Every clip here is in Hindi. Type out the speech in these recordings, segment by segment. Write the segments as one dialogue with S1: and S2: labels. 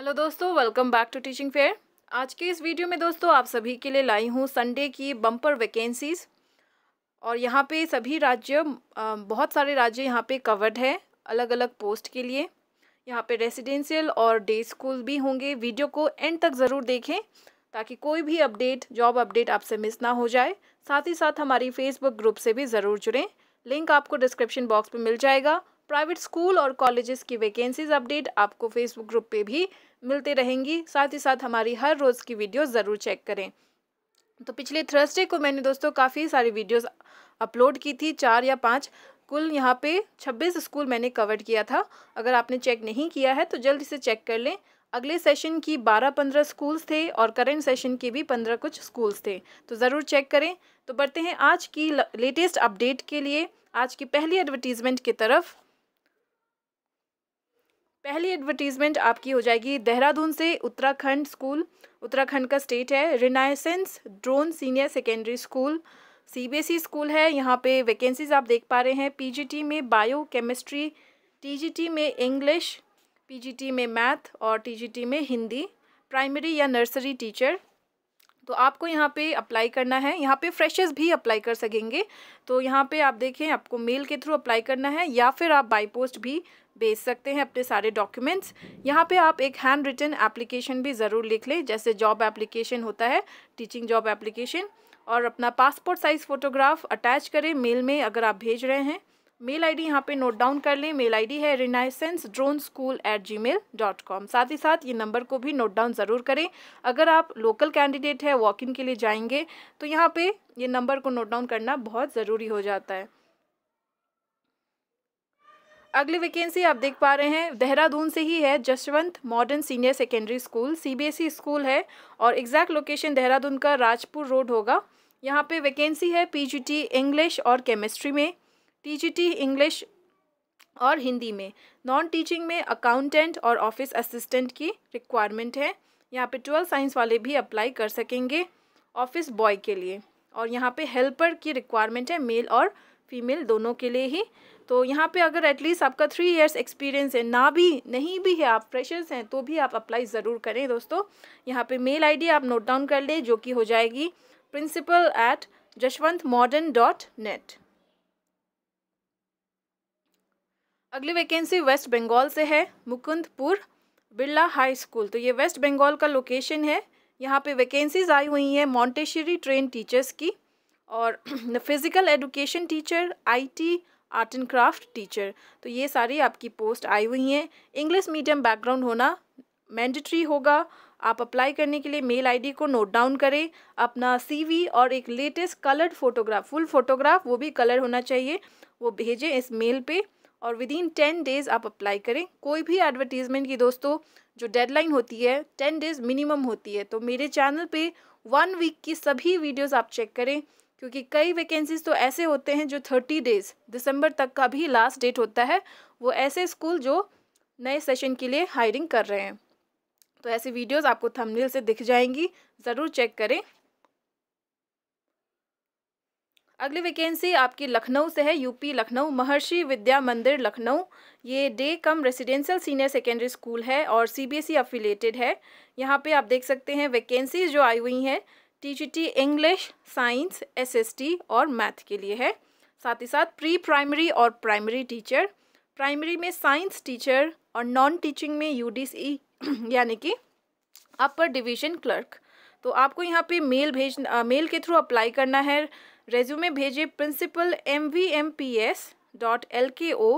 S1: हेलो दोस्तों welcome back to teaching fair आज के इस वीडियो में दोस्तों आप सभी के लिए लाई हूँ संडे की बम्पर वैकेंसीज़ और यहाँ पे सभी राज्य बहुत सारे राज्य यहाँ पे कवर्ड है अलग अलग पोस्ट के लिए यहाँ पे रेसिडेंशियल और डे स्कूल भी होंगे वीडियो को एंड तक ज़रूर देखें ताकि कोई भी अपडेट जॉब अपडेट आपसे मिस ना हो जाए साथ ही साथ हमारी फेसबुक ग्रुप से भी ज़रूर जुड़ें लिंक आपको डिस्क्रिप्शन बॉक्स में मिल जाएगा प्राइवेट स्कूल और कॉलेजेस की वैकेंसीज अपडेट आपको फेसबुक ग्रुप पे भी मिलते रहेंगी साथ ही साथ हमारी हर रोज़ की वीडियो ज़रूर चेक करें तो पिछले थर्सडे को मैंने दोस्तों काफ़ी सारी वीडियोस अपलोड की थी चार या पाँच कुल यहाँ पे छब्बीस स्कूल मैंने कवर किया था अगर आपने चेक नहीं किया है तो जल्द इसे चेक कर लें अगले सेशन की बारह पंद्रह स्कूल्स थे और करेंट सेशन के भी पंद्रह कुछ स्कूल्स थे तो ज़रूर चेक करें तो बढ़ते हैं आज की लेटेस्ट अपडेट के लिए आज की पहली एडवर्टीज़मेंट की तरफ पहली एडवर्टीज़मेंट आपकी हो जाएगी देहरादून से उत्तराखंड स्कूल उत्तराखंड का स्टेट है Renaissance drone senior secondary school CBSE school है यहाँ पे वैकेंसीज आप देख पा रहे हैं पीजीटी में बायो केमिस्ट्री टीजीटी में इंग्लिश पीजीटी में मैथ और टीजीटी में हिंदी प्राइमरी या नर्सरी टीचर तो आपको यहाँ पे अप्लाई करना है यहाँ पे फ्रेशर्स भी अप्लाई कर सकेंगे तो यहाँ पे आप देखें आपको मेल के थ्रू अप्लाई करना है या फिर आप बाई पोस्ट भी भेज सकते हैं अपने सारे डॉक्यूमेंट्स यहाँ पे आप एक हैंड रिटन एप्लीकेशन भी ज़रूर लिख लें जैसे जॉब एप्लीकेशन होता है टीचिंग जॉब एप्लीकेशन और अपना पासपोर्ट साइज़ फ़ोटोग्राफ अटैच करें मेल में अगर आप भेज रहे हैं मेल आईडी यहाँ पर नोट डाउन कर लें मेल आईडी है Renaissance drone school at gmail dot com साथ ही साथ ये नंबर को भी नोट डाउन ज़रूर करें अगर आप लोकल कैंडिडेट है वॉक इन के लिए जाएंगे तो यहाँ पे ये नंबर को नोट डाउन करना बहुत ज़रूरी हो जाता है अगली वैकेंसी आप देख पा रहे हैं देहरादून से ही है Jaswant modern senior secondary school e e school है और एग्जैक्ट लोकेशन देहरादून का राजपुर रोड होगा यहाँ पे वैकेंसी है पीजीटी इंग्लिश और केमिस्ट्री में टीजीटी इंग्लिश और हिंदी में नॉन टीचिंग में अकाउंटेंट और ऑफिस असिस्टेंट की रिक्वायरमेंट है यहाँ पे ट्वेल्थ साइंस वाले भी अप्लाई कर सकेंगे ऑफिस बॉय के लिए और यहाँ पे हेल्पर की रिक्वायरमेंट है मेल और फीमेल दोनों के लिए ही तो यहाँ पे अगर एटलीस्ट आपका थ्री इयर्स एक्सपीरियंस है ना भी नहीं भी है आप फ्रेशर्स हैं तो भी आप अप्लाई ज़रूर करें दोस्तों यहाँ पे मेल आईडी आप नोट डाउन कर लें जो कि हो जाएगी principal at Jashwant modern dot net अगली वैकेंसी वेस्ट बंगाल से है मुकुंदपुर बिरला हाई स्कूल तो ये वेस्ट बंगाल का लोकेशन है यहाँ पे वैकेंसीज आई हुई हैं मॉन्टेशरी ट्रेन टीचर्स की और physical education teacher IT art and craft teacher तो ये सारी आपकी पोस्ट आई हुई हैं इंग्लिश मीडियम बैकग्राउंड होना मैंडेटरी होगा आप अप्लाई करने के लिए मेल आईडी को नोट डाउन करें अपना सीवी और एक latest coloured photograph full photograph वो भी कलर होना चाहिए वो भेजें इस मेल पे और विद इन टेन डेज़ आप अप्लाई करें कोई भी एडवर्टीज़मेंट की दोस्तों जो डेडलाइन होती है टेन डेज़ मिनिमम होती है तो मेरे चैनल पे वन वीक की सभी वीडियोस आप चेक करें क्योंकि कई वैकेंसीज तो ऐसे होते हैं जो थर्टी डेज़ दिसंबर तक का भी लास्ट डेट होता है वो ऐसे स्कूल जो नए सेशन के लिए हायरिंग कर रहे हैं तो ऐसे वीडियोज़ आपको थंबनेल से दिख जाएंगी ज़रूर चेक करें अगली वैकेंसी आपकी लखनऊ से है यूपी लखनऊ महर्षि विद्या मंदिर लखनऊ ये day cum residential senior secondary school है और सीबीएसई अफिलेटेड e है यहाँ पे आप देख सकते हैं वैकेंसीज जो आई हुई हैं टीजीटी इंग्लिश साइंस एसएसटी और मैथ के लिए है साथ ही साथ प्री प्राइमरी और प्राइमरी टीचर प्राइमरी में साइंस टीचर और नॉन टीचिंग में सी यानी कि अपर डिवीजन क्लर्क तो आपको यहाँ पे मेल भेज आ, मेल के थ्रू अप्लाई करना है रेज्यूमे भेजें principal M V M P S dot L K O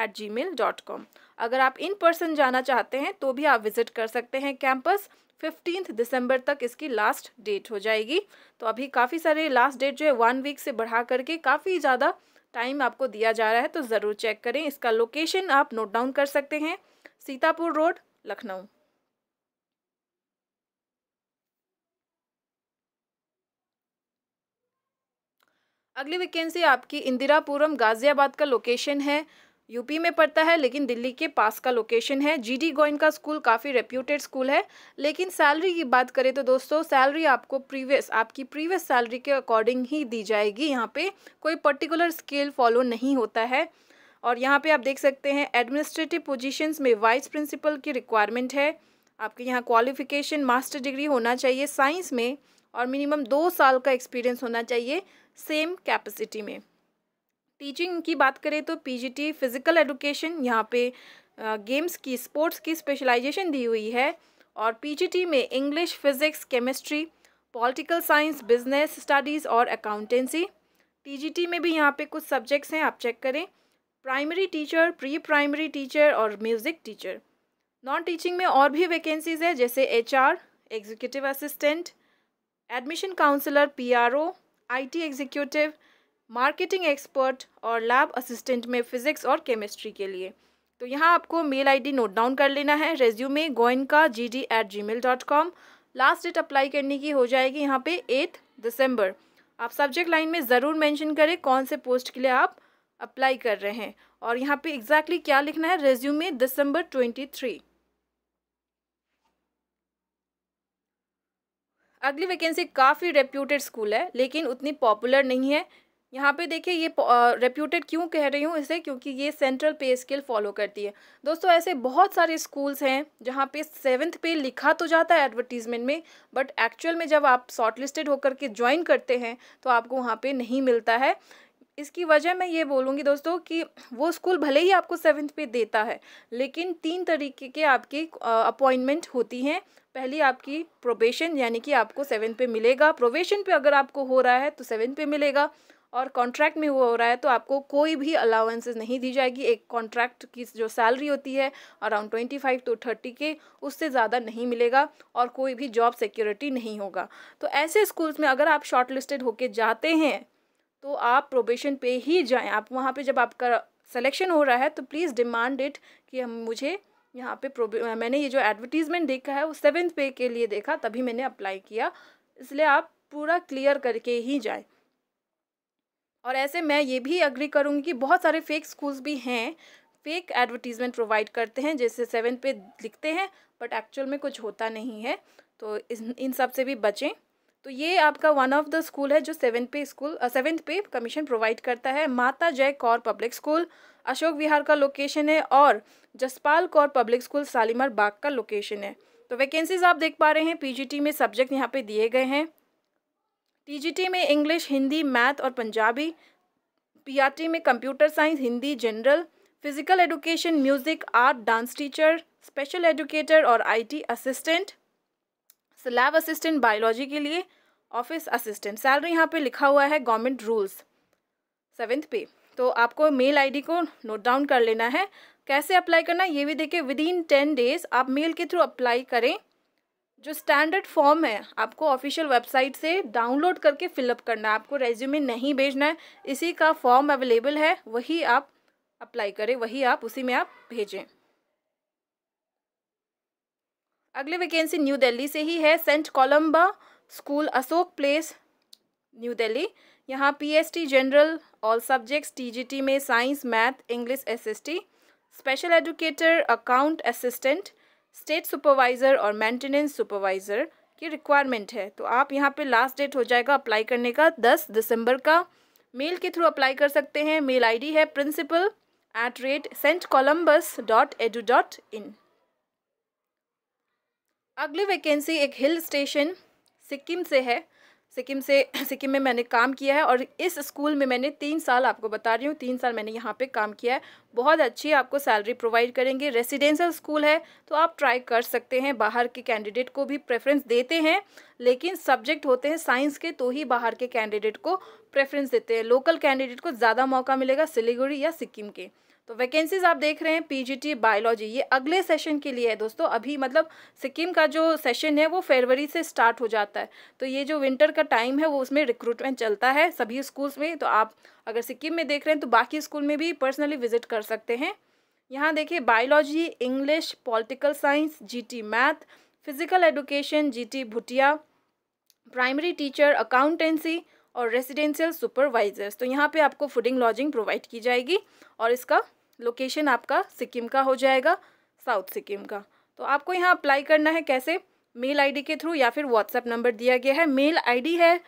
S1: at gmail dot com अगर आप इन पर्सन जाना चाहते हैं तो भी आप विज़िट कर सकते हैं कैंपस फिफ्टींथ दिसंबर तक इसकी लास्ट डेट हो जाएगी तो अभी काफ़ी सारे लास्ट डेट जो है वन वीक से बढ़ा करके काफ़ी ज़्यादा टाइम आपको दिया जा रहा है तो ज़रूर चेक करें इसका लोकेशन आप नोट डाउन कर सकते हैं सीतापुर रोड लखनऊ अगली वैकेंसी आपकी इंदिरापुरम गाजियाबाद का लोकेशन है यूपी में पड़ता है लेकिन दिल्ली के पास का लोकेशन है जीडी गोइन का स्कूल काफ़ी रेप्यूटेड स्कूल है लेकिन सैलरी की बात करें तो दोस्तों सैलरी आपको प्रीवियस आपकी प्रीवियस सैलरी के अकॉर्डिंग ही दी जाएगी यहाँ पे कोई पर्टिकुलर स्केल फॉलो नहीं होता है और यहाँ पे आप देख सकते हैं एडमिनिस्ट्रेटिव पोजिशन में वाइस प्रिंसिपल की रिक्वायरमेंट है आपके यहाँ क्वालिफिकेशन मास्टर डिग्री होना चाहिए साइंस में और मिनिमम दो साल का एक्सपीरियंस होना चाहिए सेम कैपेसिटी में टीचिंग की बात करें तो पीजीटी फिज़िकल एजुकेशन यहाँ पे गेम्स की स्पोर्ट्स की स्पेशलाइजेशन दी हुई है और पीजीटी में English physics chemistry political science business studies और अकाउंटेंसी टीजीटी में भी यहाँ पे कुछ सब्जेक्ट्स हैं आप चेक करें primary teacher pre primary teacher और म्यूज़िक टीचर नॉन टीचिंग में और भी वैकेंसीज़ है जैसे HR executive assistant admission counsellor PRO IT executive marketing expert और लैब असिस्टेंट में फ़िज़िक्स और केमिस्ट्री के लिए तो यहाँ आपको मेल आईडी नोट डाउन कर लेना है resume Goenka G D at gmail dot com last date apply करने की हो जाएगी यहाँ पे एट दिसंबर आप सब्जेक्ट लाइन में ज़रूर मेंशन करें कौन से पोस्ट के लिए आप अप्लाई कर रहे हैं और यहाँ पे एग्जैक्टली exactly क्या लिखना है रेज्यूमे दिसंबर ट्वेंटी थ्री अगली वैकेंसी काफ़ी रेप्यूटेड स्कूल है लेकिन उतनी पॉपुलर नहीं है यहाँ पे देखिए ये रेप्यूटेड क्यों कह रही हूँ इसे क्योंकि ये सेंट्रल पे स्केल फॉलो करती है दोस्तों ऐसे बहुत सारे स्कूल्स हैं जहाँ पे सेवन्थ पे लिखा तो जाता है एडवर्टीज़मेंट में बट एक्चुअल में जब आप शॉर्ट लिस्टेड होकर के ज्वाइन करते हैं तो आपको वहाँ पे नहीं मिलता है इसकी वजह मैं ये बोलूँगी दोस्तों कि वो स्कूल भले ही आपको सेवन्थ पे देता है लेकिन तीन तरीके के आपकी अपॉइंटमेंट होती हैं पहली आपकी प्रोबेशन यानी कि आपको सेवन्थ पे मिलेगा प्रोबेशन पे अगर आपको हो रहा है तो सेवन्थ पे मिलेगा और कॉन्ट्रैक्ट में हुआ हो रहा है तो आपको कोई भी अलाउंसेस नहीं दी जाएगी एक कॉन्ट्रैक्ट की जो सैलरी होती है around twenty five to thirty के उससे ज़्यादा नहीं मिलेगा और कोई भी जॉब सिक्योरिटी नहीं होगा तो ऐसे स्कूल्स में अगर आप शॉर्ट लिस्टेड होके जाते हैं तो आप प्रोबेशन पे ही जाएं आप वहाँ पे जब आपका सिलेक्शन हो रहा है तो प्लीज़ डिमांड इट कि हम मुझे यहाँ पे प्रोबे मैंने ये जो एडवर्टीज़मेंट देखा है वो सेवेंथ पे के लिए देखा तभी मैंने अप्लाई किया इसलिए आप पूरा क्लियर करके ही जाएं और ऐसे मैं ये भी अग्री करूँगी कि बहुत सारे फेक स्कूल्स भी हैं फेक एडवर्टीज़मेंट प्रोवाइड करते हैं जैसे सेवन पे लिखते हैं बट एक्चुअल में कुछ होता नहीं है तो इन सब से भी बचें तो ये आपका वन ऑफ द स्कूल है जो seven pay school seven pay commission provide करता है माता जय कौर पब्लिक स्कूल अशोक विहार का लोकेशन है और जसपाल कौर पब्लिक स्कूल सालिमर बाग का लोकेशन है तो वैकेंसीज आप देख पा रहे हैं पीजीटी में सब्जेक्ट यहाँ पे दिए गए हैं टीजीटी में इंग्लिश हिंदी मैथ और पंजाबी पीआरटी में computer science Hindi general physical education music art dance teacher special educator और IT assistant lab assistant biology के लिए ऑफिस असिस्टेंट सैलरी यहाँ पे लिखा हुआ है गवर्नमेंट रूल्स सेवेंथ पे तो आपको मेल आईडी को नोट डाउन कर लेना है कैसे अप्लाई करना ये भी देखिए विद इन टेन डेज आप मेल के थ्रू अप्लाई करें जो स्टैंडर्ड फॉर्म है आपको ऑफिशियल वेबसाइट से डाउनलोड करके फिलअप करना है आपको रेज्यूमे नहीं भेजना है इसी का फॉर्म अवेलेबल है वही आप अप्लाई करें वही आप उसी में आप भेजें अगली वैकेंसी न्यू दिल्ली से ही है saint Columba school Ashok place New Delhi यहाँ PST general all subjects TGT में science math English SST special educator account assistant state supervisor और मेंटेनेंस सुपरवाइज़र की रिक्वायरमेंट है तो आप यहाँ पे लास्ट डेट हो जाएगा अप्लाई करने का दस दिसंबर का मेल के थ्रू अप्लाई कर सकते हैं मेल आई है principal at rate saint Columbus dot edu dot in अगली वैकेंसी एक हिल स्टेशन सिक्किम से है सिक्किम से सिक्किम में मैंने काम किया है और इस स्कूल में मैंने तीन साल आपको बता रही हूँ तीन साल मैंने यहाँ पे काम किया है बहुत अच्छी आपको सैलरी प्रोवाइड करेंगे रेसिडेंशियल स्कूल है तो आप ट्राई कर सकते हैं बाहर के कैंडिडेट को भी प्रेफरेंस देते हैं लेकिन सब्जेक्ट होते हैं साइंस के तो ही बाहर के कैंडिडेट को प्रेफरेंस देते हैं लोकल कैंडिडेट को ज़्यादा मौका मिलेगा सिलीगुड़ी या सिक्किम के तो वैकेंसीज आप देख रहे हैं पीजीटी बायोलॉजी ये अगले सेशन के लिए है दोस्तों अभी मतलब सिक्किम का जो सेशन है वो फरवरी से स्टार्ट हो जाता है तो ये जो विंटर का टाइम है वो उसमें रिक्रूटमेंट चलता है सभी स्कूल्स में तो आप अगर सिक्किम में देख रहे हैं तो बाकी स्कूल में भी पर्सनली विजिट कर सकते हैं यहाँ देखिए बायोलॉजी इंग्लिश पॉलिटिकल साइंस जी मैथ फिजिकल एडुकेशन जी भुटिया प्राइमरी टीचर अकाउंटेंसी और रेजिडेंशियल सुपरवाइजर्स तो यहाँ पे आपको फूडिंग लॉजिंग प्रोवाइड की जाएगी और इसका लोकेशन आपका सिक्किम का हो जाएगा साउथ सिक्किम का तो आपको यहाँ अप्लाई करना है कैसे मेल आईडी के थ्रू या फिर व्हाट्सएप नंबर दिया गया है मेल आईडी है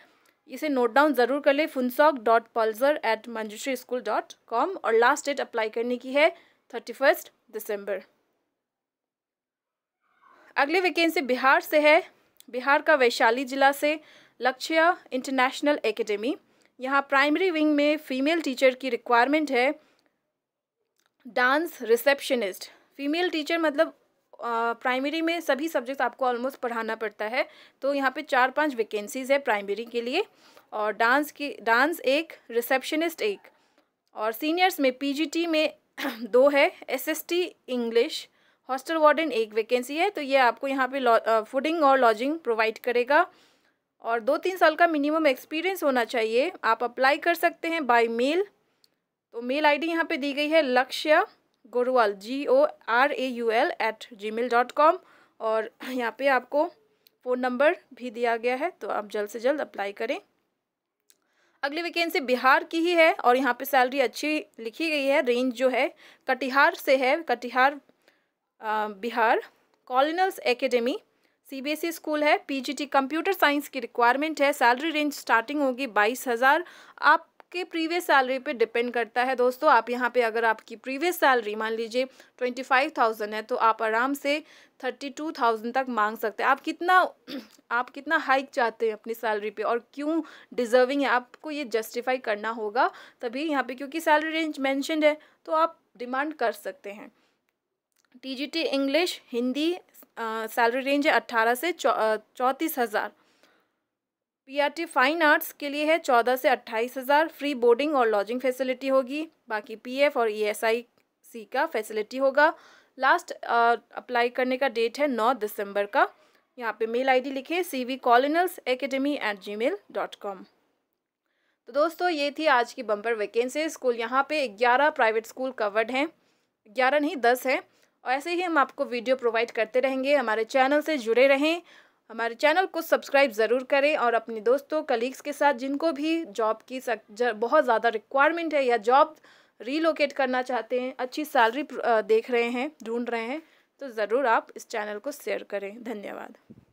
S1: इसे नोट डाउन ज़रूर कर ले Phunsok dot Paljor at Manjushree school dot com और लास्ट डेट अप्लाई करने की है थर्टी फर्स्ट दिसंबर अगले वैकेंसी बिहार से है बिहार का वैशाली जिला से लक्ष्य इंटरनेशनल एकेडमी यहाँ प्राइमरी विंग में फ़ीमेल टीचर की रिक्वायरमेंट है डांस रिसेप्शनिस्ट फीमेल टीचर मतलब प्राइमरी में सभी सब्जेक्ट आपको ऑलमोस्ट पढ़ाना पड़ता है तो यहाँ पे चार पांच वैकेंसीज़ है प्राइमरी के लिए और डांस की डांस एक रिसेप्शनिस्ट एक और सीनियर्स में पीजीटी में दो है एसएसटी इंग्लिश हॉस्टल वार्डन एक वैकेंसी है तो ये आपको यहाँ पे फूडिंग और लॉजिंग प्रोवाइड करेगा और दो तीन साल का मिनिमम एक्सपीरियंस होना चाहिए आप अप्लाई कर सकते हैं बाय मेल तो मेल आईडी यहाँ पे दी गई है Lakshya Gorwal G O R A U L at gmail dot com और यहाँ पे आपको फ़ोन नंबर भी दिया गया है तो आप जल्द से जल्द अप्लाई करें अगली वैकेंसी बिहार की ही है और यहाँ पे सैलरी अच्छी लिखी गई है रेंज जो है कटिहार से है Katihar Bihar colonels academy CBSE e school है पीजीटी कंप्यूटर साइंस की रिक्वायरमेंट है सैलरी रेंज स्टार्टिंग होगी बाईस हज़ार आपके प्रीवियस सैलरी पे डिपेंड करता है दोस्तों आप यहाँ पे अगर आपकी प्रीवियस सैलरी मान लीजिए ट्वेंटी फाइव थाउजेंड है तो आप आराम से थर्टी टू थाउजेंड तक मांग सकते हैं आप कितना आप कितना हाइक चाहते हैं अपनी सैलरी पे और क्यों डिजर्विंग है आपको ये जस्टिफाई करना होगा तभी यहाँ पे क्योंकि सैलरी रेंज मैंशनड है तो आप डिमांड कर सकते हैं T English Hindi salary range है अट्ठारह से चौंतीस हज़ार टी फाइन आर्ट्स के लिए है चौदह से अट्ठाईस हज़ार फ्री बोर्डिंग और लॉजिंग फैसिलिटी होगी बाकी पीएफ और ईएसआईसी e का फैसिलिटी होगा लास्ट अप्लाई करने का डेट है नौ दिसंबर का यहाँ पे मेल आईडी लिखे C V colonels academy at gmail dot com तो दोस्तों ये थी आज की बम्पर वैकेंसी स्कूल यहाँ पे ग्यारह प्राइवेट स्कूल कवर्ड हैं ग्यारह नहीं दस हैं और ऐसे ही हम आपको वीडियो प्रोवाइड करते रहेंगे हमारे चैनल से जुड़े रहें हमारे चैनल को सब्सक्राइब ज़रूर करें और अपने दोस्तों कलीग्स के साथ जिनको भी जॉब की सक, बहुत ज़्यादा रिक्वायरमेंट है या जॉब रीलोकेट करना चाहते हैं अच्छी सैलरी देख रहे हैं ढूंढ रहे हैं तो ज़रूर आप इस चैनल को शेयर करें धन्यवाद